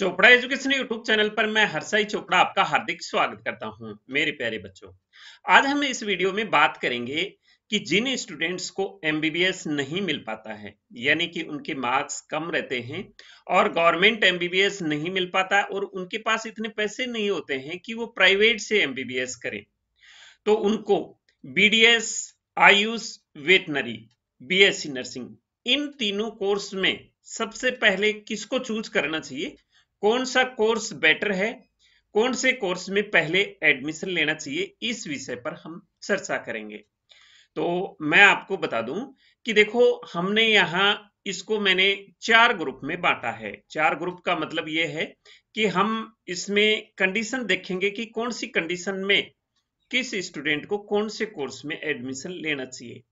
Chopra education YouTube channel पर मैं हरसाई चोपड़ा आपका हार्दिक स्वागत करता हूं मेरे प्यारे बच्चों आज हम इस वीडियो में बात करेंगे कि जिन स्टूडेंट्स को एमबीबीएस नहीं मिल पाता है यानी कि उनके मार्क्स कम रहते हैं और गवर्नमेंट एमबीबीएस नहीं मिल पाता और उनके पास इतने पैसे नहीं होते हैं कि वो प्राइवेट से एमबीबीएस करें तो उनको BDS AYUSH veterinary B nursing इन तीनों कोर्स में सबसे पहले किसको चूज करना चाहिए कौन सा कोर्स बेटर है कौन से कोर्स में पहले एडमिशन लेना चाहिए इस विषय पर हम चर्चा करेंगे तो मैं आपको बता दूं कि देखो हमने यहां इसको मैंने चार ग्रुप में बांटा है चार ग्रुप का मतलब ये है कि हम इसमें कंडीशन देखेंगे कि कौन सी कंडीशन में किस स्टूडेंट को कौन से कोर्स में एडमिशन लेना चाहिए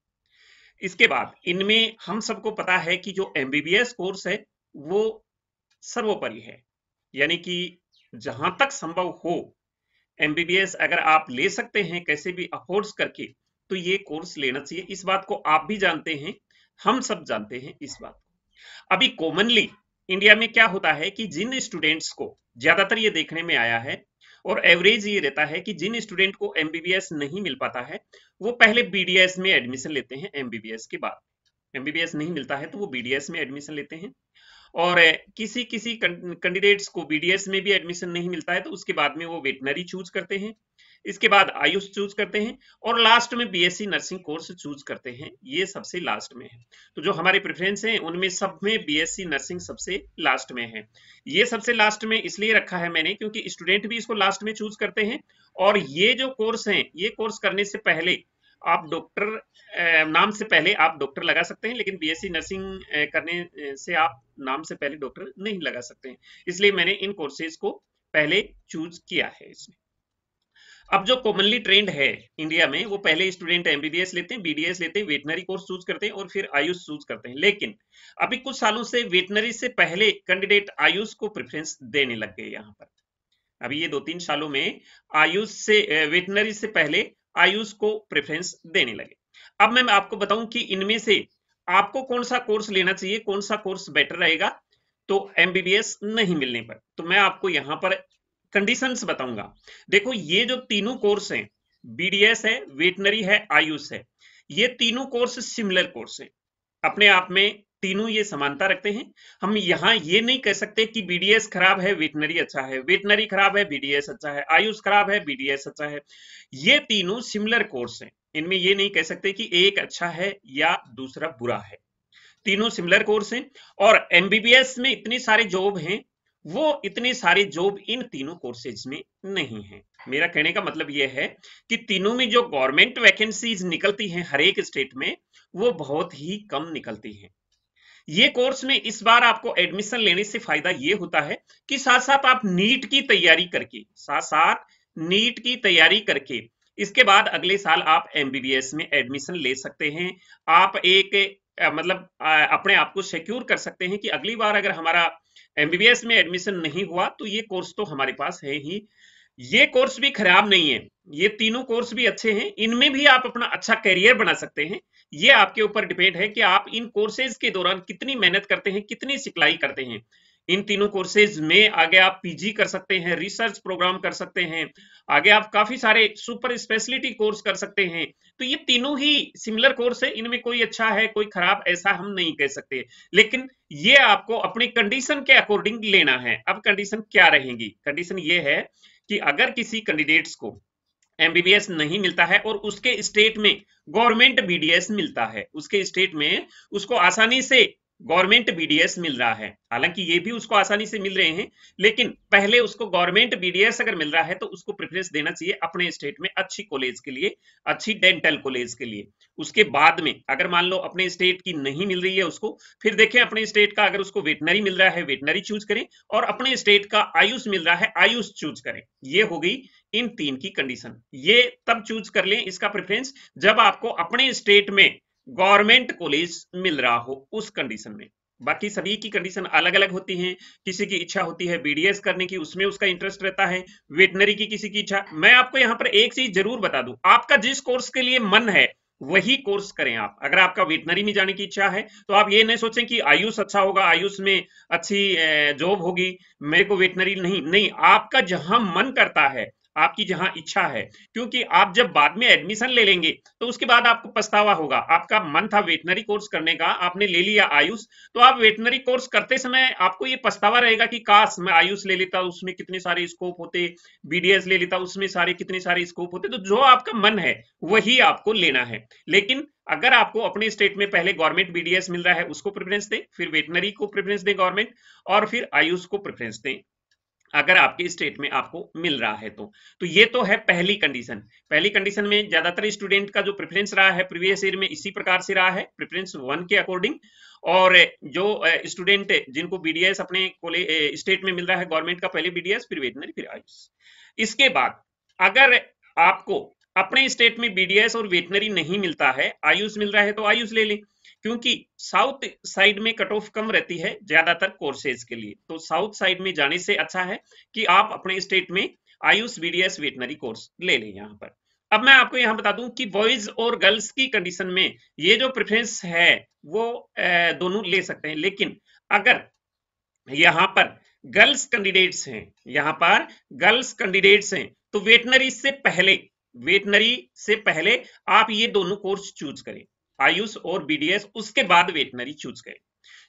इसके बाद इनमें हम सबको पता है कि जो एमबीबीएस कोर्स है वो सर्वोपरि है यानी कि जहां तक संभव हो एमबीबीएस अगर आप ले सकते हैं कैसे भी अफोर्ड्स करके तो ये कोर्स लेना चाहिए इस बात को आप भी जानते हैं हम सब जानते हैं इस बात को अभी कॉमनली इंडिया में क्या होता है कि जिन स्टूडेंट्स को ज्यादातर ये देखने में आया है और एवरेज ये रहता है कि जिन स्टूडेंट को एमबीबीएस नहीं मिल पाता है वो पहले बीडीएस में एडमिशन लेते हैं एमबीबीएस के बाद एमबीबीएस नहीं मिलता है तो वो बीडीएस में एडमिशन लेते हैं और किसी किसी कैंडिडेट्स को बीडीएस में भी एडमिशन नहीं मिलता है तो उसके बाद में वो वेटनरी चूज करते हैं इसके बाद आयुष चूज करते हैं और लास्ट में बीएससी नर्सिंग कोर्स चूज करते हैं ये सबसे लास्ट में है तो जो हमारे प्रेफरेंस हैं उनमें सब में बीएससी नर्सिंग सबसे लास्ट में है ये सबसे लास्ट में इसलिए रखा है मैंने क्योंकि स्टूडेंट भी इसको लास्ट में चूज करते हैं और ये जो कोर्स है ये कोर्स करने से पहले आप डॉक्टर नाम से पहले आप डॉक्टर लगा सकते हैं लेकिन बीएससी नर्सिंग करने से आप नाम से पहले डॉक्टर नहीं लगा सकते हैं इसलिए मैंने इन कोर्सेज को पहले चूज किया है इसमें अब जो कॉमनली ट्रेंड है इंडिया में वो पहले स्टूडेंट एमबीबीएस लेते हैं बीडीएस लेते हैं वेटनरी कोर्स चूज करते हैं और फिर आयुष चूज करते हैं लेकिन अभी कुछ सालों से वेटनरी से पहले कैंडिडेट आयुष को प्रेफरेंस देने लग गए यहाँ पर अभी ये दो तीन सालों में आयुष से वेटनरी से पहले आयुष को प्रेफरेंस देने लगे अब मैं आपको बताऊं कि इनमें से आपको कौन सा कोर्स लेना चाहिए कौन सा कोर्स बेटर रहेगा तो एमबीबीएस नहीं मिलने पर तो मैं आपको यहां पर कंडीशंस बताऊंगा देखो ये जो तीनों कोर्स हैं बीडीएस है वेटनरी है आयुष है ये तीनों कोर्स सिमिलर कोर्स हैं अपने आप में तीनों ये समानता रखते हैं हम यहाँ ये नहीं कह सकते कि बीडीएस खराब है वेटनरी अच्छा है वेटनरी खराब है बीडीएस अच्छा है आयुष खराब है बीडीएस अच्छा है ये तीनों सिमिलर कोर्स हैं इनमें ये नहीं कह सकते कि एक अच्छा है या दूसरा बुरा है तीनों सिमिलर कोर्स हैं और एमबीबीएस में इतने सारे जॉब हैं वो इतने सारे जॉब इन तीनों कोर्सेज में नहीं है मेरा कहने का मतलब यह है कि तीनों में जो गवर्नमेंट वैकेंसीज निकलती हैं हर एक स्टेट में वो बहुत ही कम निकलती हैं ये कोर्स में इस बार आपको एडमिशन लेने से फायदा ये होता है कि साथ साथ आप नीट की तैयारी करके साथ साथ नीट की तैयारी करके इसके बाद अगले साल आप एमबीबीएस में एडमिशन ले सकते हैं आप एक मतलब अपने आप को सिक्योर कर सकते हैं कि अगली बार अगर हमारा एमबीबीएस में एडमिशन नहीं हुआ तो ये कोर्स तो हमारे पास है ही ये कोर्स भी खराब नहीं है ये तीनों कोर्स भी अच्छे हैं इनमें भी आप अपना अच्छा करियर बना सकते हैं ये आपके ऊपर डिपेंड है कि आप इन कोर्सेज के दौरान कितनी मेहनत करते हैं कितनी सिप्लाई करते हैं इन तीनों कोर्सेज में आगे आप पीजी कर सकते हैं रिसर्च प्रोग्राम कर सकते हैं आगे आप काफी सारे सुपर स्पेशलिटी कोर्स कर सकते हैं तो ये तीनों ही सिमिलर कोर्स है इनमें कोई अच्छा है कोई खराब ऐसा हम नहीं कह सकते लेकिन ये आपको अपनी कंडीशन के अकॉर्डिंग लेना है अब कंडीशन क्या रहेगी कंडीशन ये है कि अगर किसी कैंडिडेट्स को एमबीबीएस नहीं मिलता है और उसके स्टेट में गवर्नमेंट बीडीएस मिलता है उसके स्टेट में उसको आसानी से गवर्नमेंट बीडीएस मिल रहा है हालांकि ये भी उसको आसानी से मिल रहे हैं लेकिन पहले उसको गवर्नमेंट बीडीएस अगर मिल रहा है तो उसको प्रेफरेंस देना चाहिए अपने स्टेट में अच्छी कॉलेज के लिए अच्छी डेंटल कॉलेज के लिए उसके बाद में अगर मान लो अपने स्टेट की नहीं मिल रही है उसको फिर देखें अपने स्टेट का अगर उसको वेटनरी मिल रहा है वेटनरी चूज करें और अपने स्टेट का आयुष मिल रहा है आयुष चूज करें ये हो गई इन तीन की कंडीशन ये तब चूज कर लें इसका प्रेफरेंस जब आपको अपने स्टेट में गवर्नमेंट कॉलेज मिल रहा हो उस कंडीशन में बाकी सभी की कंडीशन अलग अलग होती है किसी की इच्छा होती है बीडीएस करने की उसमें उसका इंटरेस्ट रहता है वेटनरी की किसी की इच्छा मैं आपको यहाँ पर एक चीज जरूर बता दूं आपका जिस कोर्स के लिए मन है वही कोर्स करें आप अगर आपका वेटनरी में जाने की इच्छा है तो आप ये नहीं सोचें कि आयुष अच्छा होगा आयुष में अच्छी जॉब होगी मेरे को वेटनरी नहीं नहीं आपका जहां मन करता है आपकी जहां इच्छा है क्योंकि आप जब बाद में एडमिशन ले लेंगे तो उसके बाद आपको पछतावा होगा आपका मन था वेटनरी कोर्स करने का आपने ले लिया आयुष तो आप वेटनरी कोर्स करते समय आपको ये पछतावा रहेगा कि काश मैं आयुष ले लेता उसमें कितने सारे स्कोप होते बीडीएस ले लेता उसमें सारे कितने सारे स्कोप होते तो जो आपका मन है वही आपको लेना है लेकिन अगर आपको अपने स्टेट में पहले गवर्नमेंट बीडीएस मिल रहा है उसको प्रेफरेंस दें फिर वेटनरी को प्रेफरेंस दें गवर्नमेंट और फिर आयुष को प्रेफरेंस दें अगर आपके स्टेट में आपको मिल रहा है तो तो ये तो है पहली कंडीशन पहली कंडीशन में ज्यादातर स्टूडेंट का जो प्रेफरेंस रहा है प्रीवियस ईयर में इसी प्रकार से रहा है प्रेफरेंस वन के अकॉर्डिंग और जो स्टूडेंट जिनको बीडीएस अपने स्टेट में मिल रहा है गवर्नमेंट का पहले बीडीएस फिर वेटनरी फिर आयुष इसके बाद अगर आपको अपने स्टेट में बीडीएस और वेटनरी नहीं मिलता है आयुष मिल रहा है तो आयुष ले लें क्योंकि साउथ साइड में कट ऑफ कम रहती है ज्यादातर कोर्सेज के लिए तो साउथ साइड में जाने से अच्छा है कि आप अपने स्टेट में आयुष बीडीएस वेटनरी कोर्स ले लें यहाँ पर अब मैं आपको यहाँ बता दूं कि बॉयज और गर्ल्स की कंडीशन में ये जो प्रेफरेंस है वो दोनों ले सकते हैं लेकिन अगर यहाँ पर गर्ल्स कैंडिडेट्स हैं यहाँ पर गर्ल्स कैंडिडेट्स हैं तो वेटनरी से पहले वेटनरी से पहले आप ये दोनों कोर्स चूज करें आयुष और बीडीएस उसके बाद वेटनरी चूज करें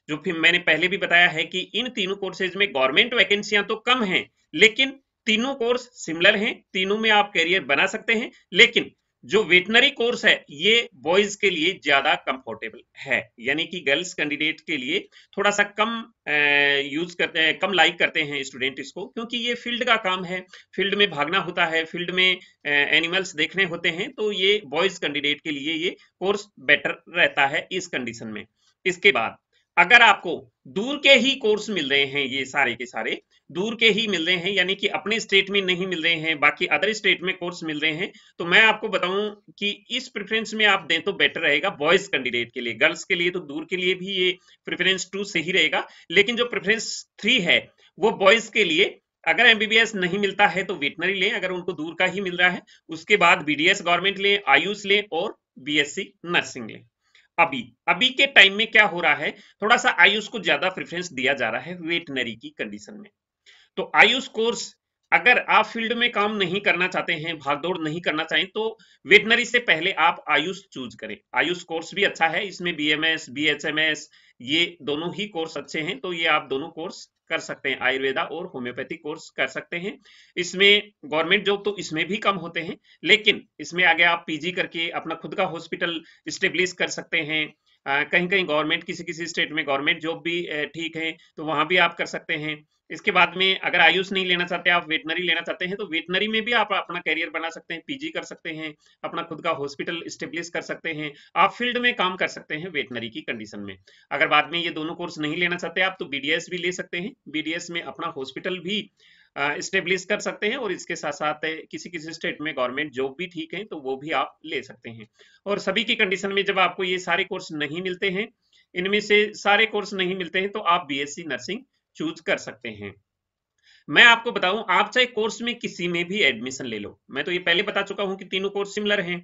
जो फिर मैंने पहले भी बताया है कि इन तीनों कोर्सेज में गवर्नमेंट वैकेंसियां तो कम हैं लेकिन तीनों कोर्स सिमिलर हैं तीनों में आप करियर बना सकते हैं लेकिन जो वेटनरी कोर्स है ये बॉयज के लिए ज्यादा कंफर्टेबल है यानी कि गर्ल्स कैंडिडेट के लिए थोड़ा सा कम यूज करते हैं कम लाइक करते हैं स्टूडेंट इसको क्योंकि ये फील्ड का काम है फील्ड में भागना होता है फील्ड में एनिमल्स देखने होते हैं तो ये बॉयज कैंडिडेट के लिए ये कोर्स बेटर रहता है इस कंडीशन में इसके बाद अगर आपको दूर के ही कोर्स मिल रहे हैं ये सारे के सारे दूर के ही मिल रहे हैं यानी कि अपने स्टेट में नहीं मिल रहे हैं बाकी अदर स्टेट में कोर्स मिल रहे हैं तो मैं आपको बताऊं कि इस प्रेफरेंस में आप दें तो बेटर रहेगा बॉयज कैंडिडेट के लिए गर्ल्स के लिए तो दूर के लिए भी ये प्रेफरेंस टू से ही रहेगा लेकिन जो प्रेफरेंस थ्री है वो बॉयज के लिए अगर एमबीबीएस नहीं मिलता है तो वेटनरी लें अगर उनको दूर का ही मिल रहा है उसके बाद बीडीएस गवर्नमेंट लें आयुष लें और बीएससी नर्सिंग लें अभी अभी के टाइम में क्या हो रहा है थोड़ा सा आयुष को ज्यादा प्रेफरेंस दिया जा रहा है वेटनरी की कंडीशन में तो आयुष कोर्स अगर आप फील्ड में काम नहीं करना चाहते हैं भागदौड़ नहीं करना चाहें तो वेटनरी से पहले आप आयुष चूज करें आयुष कोर्स भी अच्छा है इसमें बीएमएस बीएचएमएस ये दोनों ही कोर्स अच्छे हैं तो ये आप दोनों कोर्स कर सकते हैं आयुर्वेदा और होम्योपैथी कोर्स कर सकते हैं इसमें गवर्नमेंट जॉब तो इसमें भी कम होते हैं लेकिन इसमें आगे आप पीजी करके अपना खुद का हॉस्पिटल स्टेब्लिश कर सकते हैं कहीं कहीं गवर्नमेंट किसी किसी स्टेट में गवर्नमेंट जॉब भी ठीक है तो वहां भी आप कर सकते हैं इसके बाद में अगर आयुष नहीं लेना चाहते आप वेटनरी लेना चाहते हैं तो वेटनरी में भी आप अपना करियर बना सकते हैं पीजी कर सकते हैं अपना खुद का हॉस्पिटल स्टेब्लिश कर सकते हैं आप फील्ड में काम कर सकते हैं वेटनरी की कंडीशन में अगर बाद में ये दोनों कोर्स नहीं लेना चाहते आप तो बीडीएस भी ले सकते हैं बीडीएस में अपना हॉस्पिटल भी स्टेब्लिश कर सकते हैं और इसके साथ साथ किसी किसी स्टेट में गवर्नमेंट जॉब भी ठीक है तो वो भी आप ले सकते हैं और सभी की कंडीशन में जब आपको ये सारे कोर्स नहीं मिलते हैं इनमें से सारे कोर्स नहीं मिलते हैं तो आप बीएससी नर्सिंग चूज कर सकते हैं मैं आपको बताऊं आप चाहे कोर्स में किसी में भी एडमिशन ले लो मैं तो ये पहले बता चुका हूं कि तीनों कोर्स सिमिलर हैं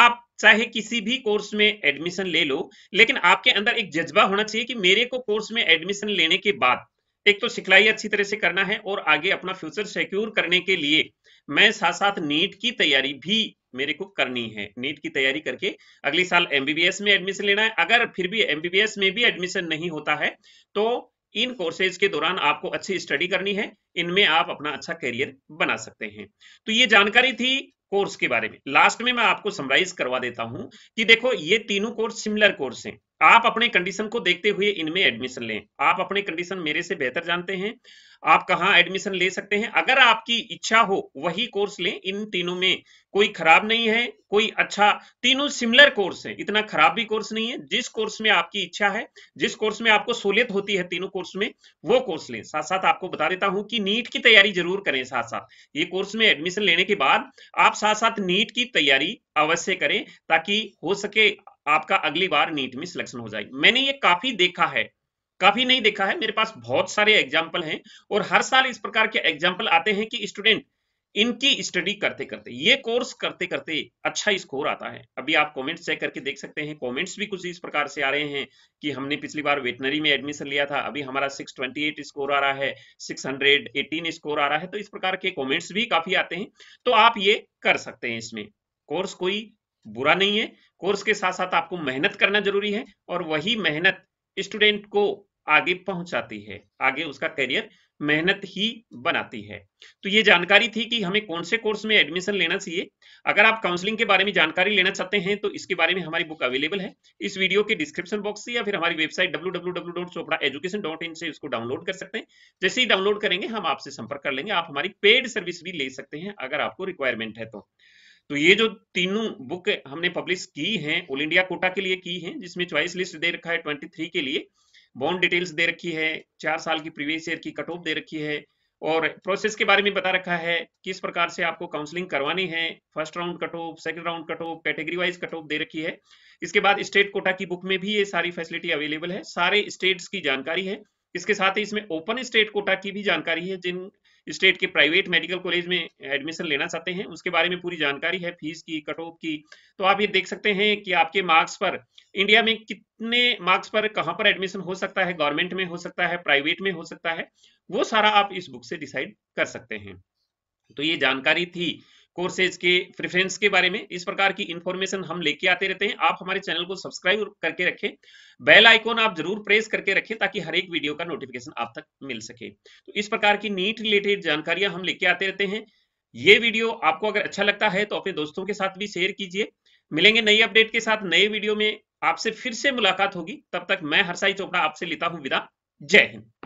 आप चाहे किसी भी कोर्स में एडमिशन ले लो लेकिन आपके अंदर एक जज्बा होना चाहिए कि मेरे को कोर्स में एडमिशन लेने के बाद एक तो सिखलाई अच्छी तरह से करना है और आगे अपना फ्यूचर सिक्योर करने के लिए मैं साथ साथ नीट की तैयारी भी मेरे को करनी है नीट की तैयारी करके अगले साल एमबीबीएस में एडमिशन लेना है अगर फिर भी एमबीबीएस में भी एडमिशन नहीं होता है तो इन कोर्सेज के दौरान आपको अच्छी स्टडी करनी है इनमें आप अपना अच्छा करियर बना सकते हैं तो ये जानकारी थी कोर्स के बारे में लास्ट में मैं आपको समराइज करवा देता हूं कि देखो ये तीनों कोर्स सिमिलर कोर्स हैं आप अपने कंडीशन को देखते हुए इनमें एडमिशन लें आप अपने कंडीशन मेरे से बेहतर जानते हैं आप कहाँ एडमिशन ले सकते हैं अगर आपकी इच्छा हो वही कोर्स लें इन तीनों में कोई खराब नहीं है कोई अच्छा तीनों सिमिलर कोर्स है इतना खराब भी कोर्स नहीं है जिस कोर्स में आपकी इच्छा है जिस कोर्स में आपको सहूलियत होती है तीनों कोर्स में वो कोर्स लें साथ साथ आपको बता देता हूं कि नीट की तैयारी जरूर करें साथ साथ ये कोर्स में एडमिशन लेने के बाद आप साथ साथ नीट की तैयारी अवश्य करें ताकि हो सके आपका अगली बार नीट में सिलेक्शन हो जाए मैंने ये काफी देखा है काफी नहीं देखा है मेरे पास बहुत सारे एग्जाम्पल हैं और हर साल इस प्रकार के एग्जाम्पल आते हैं कि स्टूडेंट इनकी स्टडी करते करते ये कोर्स करते करते अच्छा स्कोर आता है अभी आप कमेंट्स चेक करके देख सकते हैं कमेंट्स भी कुछ इस प्रकार से आ रहे हैं कि हमने पिछली बार वेटनरी में एडमिशन लिया था अभी हमारा 628 स्कोर आ रहा है 618 स्कोर आ रहा है तो इस प्रकार के कमेंट्स भी काफी आते हैं तो आप ये कर सकते हैं इसमें कोर्स कोई बुरा नहीं है कोर्स के साथ साथ आपको मेहनत करना जरूरी है और वही मेहनत स्टूडेंट को आगे पहुंचाती है आगे उसका करियर मेहनत ही बनाती है तो ये जानकारी थी कि हमें कौन से कोर्स में एडमिशन लेना चाहिए अगर आप काउंसलिंग के बारे में जानकारी लेना चाहते हैं तो इसके बारे में हमारी बुक अवेलेबल है इस वीडियो के डिस्क्रिप्शन बॉक्स से या फिर हमारी वेबसाइट डब्ल्यू से इसको डाउनलोड कर सकते हैं जैसे ही डाउनलोड करेंगे हम आपसे संपर्क कर लेंगे आप हमारी पेड सर्विस भी ले सकते हैं अगर आपको रिक्वायरमेंट है तो तो ये जो तीनों बुक हमने पब्लिश की हैं ऑल इंडिया कोटा के लिए की हैं जिसमें चॉइस लिस्ट दे रखा है ट्वेंटी थ्री के लिए बॉन्ड डिटेल्स दे रखी है चार साल की प्रीवियस ईयर की कट ऑफ दे रखी है और प्रोसेस के बारे में बता रखा है किस प्रकार से आपको काउंसलिंग करवानी है first round cut off second round cut off category wise cut off दे रखी है इसके बाद स्टेट कोटा की बुक में भी ये सारी फैसिलिटी अवेलेबल है सारे स्टेट्स की जानकारी है इसके साथ ही इसमें ओपन स्टेट कोटा की भी जानकारी है जिन स्टेट के प्राइवेट मेडिकल कॉलेज में एडमिशन लेना चाहते हैं उसके बारे में पूरी जानकारी है फीस की कट ऑफ की तो आप ये देख सकते हैं कि आपके मार्क्स पर इंडिया में कितने मार्क्स पर कहाँ पर एडमिशन हो सकता है गवर्नमेंट में हो सकता है प्राइवेट में हो सकता है वो सारा आप इस बुक से डिसाइड कर सकते हैं तो ये जानकारी थी कोर्सेज के प्रेफरेंस के बारे में इस प्रकार की इंफॉर्मेशन हम लेके आते रहते हैं आप हमारे चैनल को सब्सक्राइब करके रखें बेल आइकॉन आप जरूर प्रेस करके रखें ताकि हर एक वीडियो का नोटिफिकेशन आप तक मिल सके तो इस प्रकार की नीट रिलेटेड जानकारियां हम लेके आते रहते हैं ये वीडियो आपको अगर अच्छा लगता है तो अपने दोस्तों के साथ भी शेयर कीजिए मिलेंगे नई अपडेट के साथ नए वीडियो में आपसे फिर से मुलाकात होगी तब तक मैं हरसाई चोपड़ा आपसे लेता हूं विदा जय हिंद